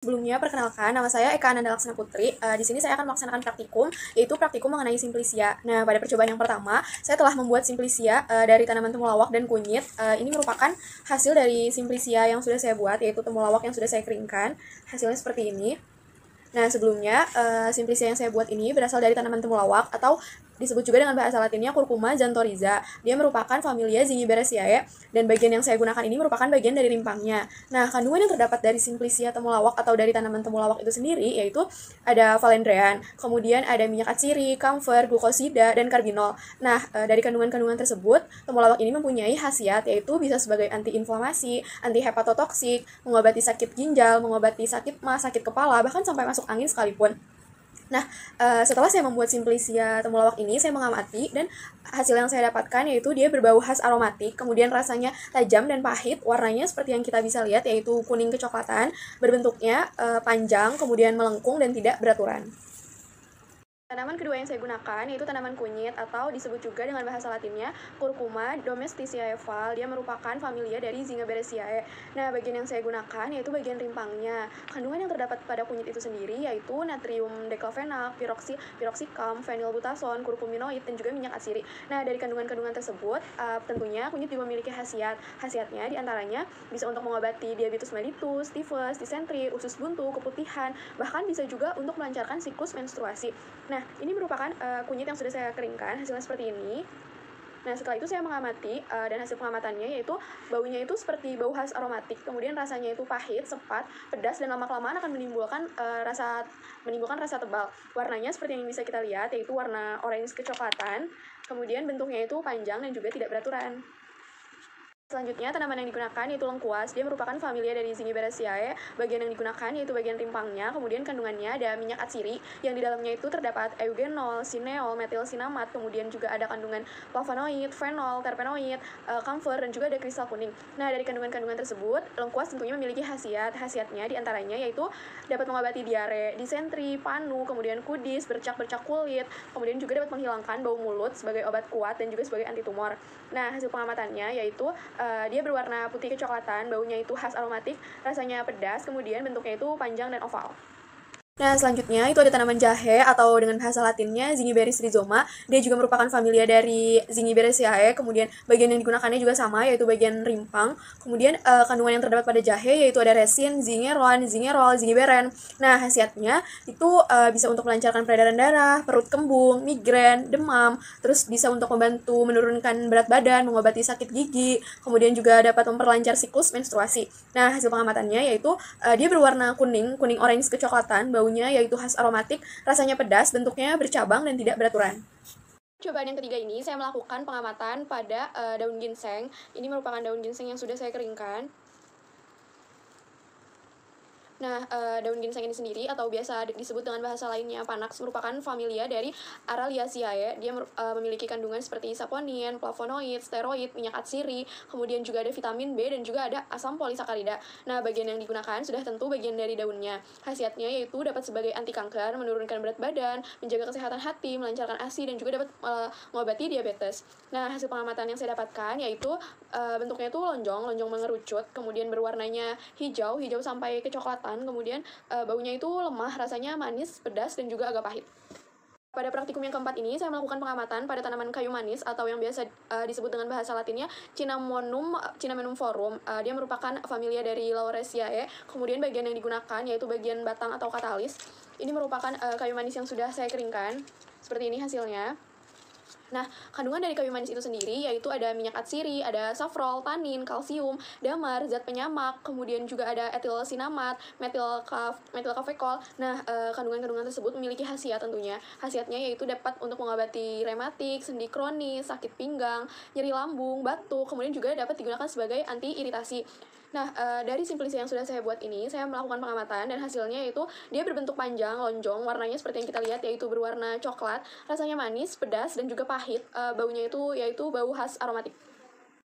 Sebelumnya perkenalkan nama saya Eka Ananda Laksana Putri. Uh, di sini saya akan melaksanakan praktikum yaitu praktikum mengenai simplisia. Nah, pada percobaan yang pertama, saya telah membuat simplisia uh, eh, dari tanaman temulawak dan kunyit. Uh, ini merupakan hasil dari simplisia yang sudah saya buat yaitu temulawak yang sudah saya keringkan. Hasilnya seperti ini. Nah, sebelumnya uh, simplisia yang saya buat ini berasal dari tanaman temulawak atau disebut juga dengan bahasa latinnya kurkuma zantoriza. Dia merupakan familia Zingiberaceae ya. dan bagian yang saya gunakan ini merupakan bagian dari rimpangnya. Nah, kandungan yang terdapat dari simplicia temulawak atau dari tanaman temulawak itu sendiri yaitu ada valendrean, kemudian ada minyak atsiri, kamfer, glukosida, dan karbinol. Nah, eh, dari kandungan-kandungan tersebut, temulawak ini mempunyai khasiat yaitu bisa sebagai antiinflamasi, anti mengobati sakit ginjal, mengobati sakit mah, sakit kepala, bahkan sampai masuk angin sekalipun. Nah, uh, setelah saya membuat simplisia temulawak ini, saya mengamati dan hasil yang saya dapatkan yaitu dia berbau khas aromatik, kemudian rasanya tajam dan pahit, warnanya seperti yang kita bisa lihat yaitu kuning kecoklatan, berbentuknya uh, panjang, kemudian melengkung dan tidak beraturan. Tanaman kedua yang saya gunakan yaitu tanaman kunyit atau disebut juga dengan bahasa latinnya curcuma domesticiae Val. Dia merupakan familia dari Zingiberaceae. Nah, bagian yang saya gunakan yaitu bagian rimpangnya. Kandungan yang terdapat pada kunyit itu sendiri yaitu natrium deklofenak, piroxi, piroxicam, fenilbutason, kurkuminoid, dan juga minyak asiri. Nah, dari kandungan-kandungan tersebut, uh, tentunya kunyit juga memiliki khasiat. Khasiatnya diantaranya bisa untuk mengobati diabetes mellitus, tifus, disentri, usus buntu, keputihan, bahkan bisa juga untuk melancarkan siklus menstruasi. Nah, Nah, ini merupakan uh, kunyit yang sudah saya keringkan, hasilnya seperti ini. Nah, setelah itu saya mengamati uh, dan hasil pengamatannya yaitu baunya itu seperti bau khas aromatik, kemudian rasanya itu pahit, sepat, pedas dan lama-kelamaan akan menimbulkan uh, rasa menimbulkan rasa tebal. Warnanya seperti yang bisa kita lihat yaitu warna orange kecoklatan, kemudian bentuknya itu panjang dan juga tidak beraturan. Selanjutnya, tanaman yang digunakan yaitu lengkuas. Dia merupakan familia dari Zingiberaceae. Bagian yang digunakan yaitu bagian rimpangnya, kemudian kandungannya ada minyak atsiri, yang di dalamnya itu terdapat eugenol, sineol, sinamat kemudian juga ada kandungan flavonoid, fenol, terpenoid, kamfer, eh, dan juga ada kristal kuning. Nah, dari kandungan-kandungan tersebut, lengkuas tentunya memiliki khasiat. Khasiatnya diantaranya yaitu dapat mengobati diare, disentri, panu, kemudian kudis, bercak-bercak kulit, kemudian juga dapat menghilangkan bau mulut sebagai obat kuat dan juga sebagai anti tumor. Nah, hasil pengamatannya yaitu Eh, dia berwarna putih kecoklatan, baunya itu khas aromatik, rasanya pedas, kemudian bentuknya itu panjang dan oval. Nah, selanjutnya itu ada tanaman jahe atau dengan bahasa latinnya Zingiberis rhizoma. Dia juga merupakan familia dari Zingiberaceae. Kemudian bagian yang digunakannya juga sama yaitu bagian rimpang. Kemudian uh, kandungan yang terdapat pada jahe yaitu ada resin, zingeron, zingerol, zingiberen. Nah, khasiatnya itu uh, bisa untuk melancarkan peredaran darah, perut kembung, migrain, demam, terus bisa untuk membantu menurunkan berat badan, mengobati sakit gigi, kemudian juga dapat memperlancar siklus menstruasi. Nah, hasil pengamatannya yaitu uh, dia berwarna kuning, kuning orange kecoklatan, bau baunya yaitu khas aromatik, rasanya pedas, bentuknya bercabang dan tidak beraturan. Cobaan yang ketiga ini saya melakukan pengamatan pada uh, daun ginseng. Ini merupakan daun ginseng yang sudah saya keringkan. Nah, e, daun ginseng ini sendiri atau biasa disebut dengan bahasa lainnya panax merupakan familia dari Araliaceae. Dia e, memiliki kandungan seperti saponin, flavonoid, steroid, minyak atsiri, kemudian juga ada vitamin B dan juga ada asam polisakarida. Nah, bagian yang digunakan sudah tentu bagian dari daunnya. Khasiatnya yaitu dapat sebagai anti kanker, menurunkan berat badan, menjaga kesehatan hati, melancarkan ASI dan juga dapat e, mengobati diabetes. Nah, hasil pengamatan yang saya dapatkan yaitu e, bentuknya itu lonjong, lonjong mengerucut, kemudian berwarnanya hijau, hijau sampai kecoklatan Kan. kemudian uh, baunya itu lemah, rasanya manis, pedas, dan juga agak pahit. Pada praktikum yang keempat ini, saya melakukan pengamatan pada tanaman kayu manis atau yang biasa uh, disebut dengan bahasa latinnya Cinnamomum, Cinnamonum eh, forum. Uh, dia merupakan familia dari Lauraceae. Kemudian bagian yang digunakan yaitu bagian batang atau katalis. Ini merupakan uh, kayu manis yang sudah saya keringkan. Seperti ini hasilnya. Nah, kandungan dari kayu manis itu sendiri yaitu ada minyak atsiri, ada safrol, tanin, kalsium, damar, zat penyamak, kemudian juga ada etil sinamat, metil kaf, metil kafekol. Nah, eh, kandungan-kandungan tersebut memiliki khasiat tentunya. Khasiatnya yaitu dapat untuk mengobati rematik, sendi kronis, sakit pinggang, nyeri lambung, batuk, kemudian juga dapat digunakan sebagai anti iritasi. Nah, uh, dari simplisi yang sudah saya buat ini, saya melakukan pengamatan dan hasilnya itu dia berbentuk panjang, lonjong, warnanya seperti yang kita lihat yaitu berwarna coklat, rasanya manis, pedas dan juga pahit. Uh, baunya itu yaitu bau khas aromatik.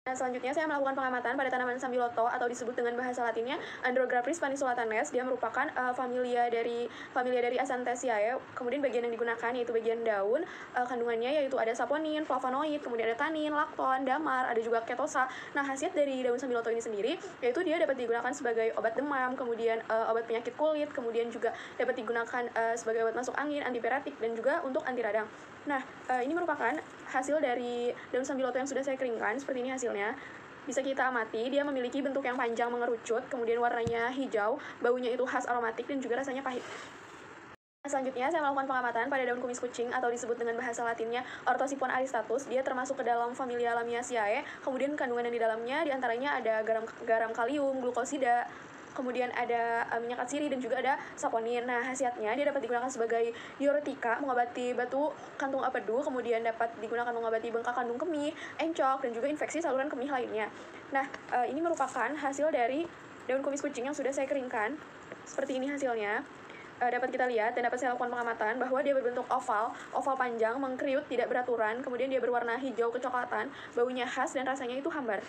Nah, selanjutnya saya melakukan pengamatan pada tanaman sambiloto atau disebut dengan bahasa latinnya Andrographis panisulatanes. Dia merupakan uh, familia dari familia dari Acanthaceae. Kemudian bagian yang digunakan yaitu bagian daun, uh, kandungannya yaitu ada saponin, flavonoid, kemudian ada tanin, lakton, damar, ada juga ketosa. Nah, khasiat dari daun sambiloto ini sendiri yaitu dia dapat digunakan sebagai obat demam, kemudian uh, obat penyakit kulit, kemudian juga dapat digunakan uh, sebagai obat masuk angin, antipiretik dan juga untuk anti radang. Nah, uh, ini merupakan hasil dari daun sambiloto yang sudah saya keringkan, seperti ini hasilnya. Bisa kita amati, dia memiliki bentuk yang panjang mengerucut, kemudian warnanya hijau, baunya itu khas aromatik dan juga rasanya pahit. Selanjutnya, saya melakukan pengamatan pada daun kumis kucing atau disebut dengan bahasa latinnya Orthosipon aristatus. Dia termasuk ke dalam familia Lamiaceae. Kemudian kandungan yang di dalamnya diantaranya ada garam garam kalium, glukosida, kemudian ada uh, minyak atsiri dan juga ada saponin. Nah, khasiatnya dia dapat digunakan sebagai diuretika, mengobati batu kantung apedu, kemudian dapat digunakan mengobati bengkak kandung kemih, encok dan juga infeksi saluran kemih lainnya. Nah, uh, ini merupakan hasil dari daun kumis kucing yang sudah saya keringkan. Seperti ini hasilnya uh, dapat kita lihat dan dapat saya lakukan pengamatan bahwa dia berbentuk oval, oval panjang, mengkriut, tidak beraturan, kemudian dia berwarna hijau kecoklatan, baunya khas dan rasanya itu hambar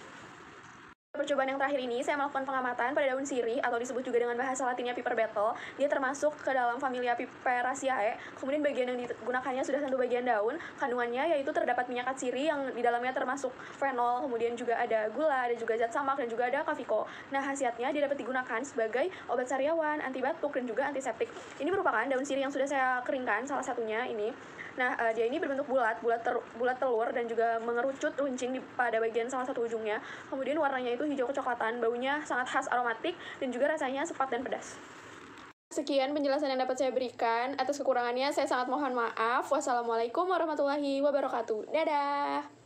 percobaan yang terakhir ini, saya melakukan pengamatan pada daun sirih atau disebut juga dengan bahasa latinnya piper betel. Dia termasuk ke dalam familia Piperaceae. Kemudian bagian yang digunakannya sudah tentu bagian daun. Kandungannya yaitu terdapat minyak atsiri yang di dalamnya termasuk fenol, kemudian juga ada gula, ada juga zat samak dan juga ada kafiko. Nah, khasiatnya dia dapat digunakan sebagai obat sariawan, anti batuk dan juga antiseptik. Ini merupakan daun sirih yang sudah saya keringkan salah satunya ini. Nah, uh, dia ini berbentuk bulat, bulat ter bulat telur dan juga mengerucut runcing di pada bagian salah satu ujungnya. Kemudian warnanya itu hijau kecoklatan, baunya sangat khas aromatik dan juga rasanya sepat dan pedas. Sekian penjelasan yang dapat saya berikan. Atas kekurangannya saya sangat mohon maaf. Wassalamualaikum warahmatullahi wabarakatuh. Dadah.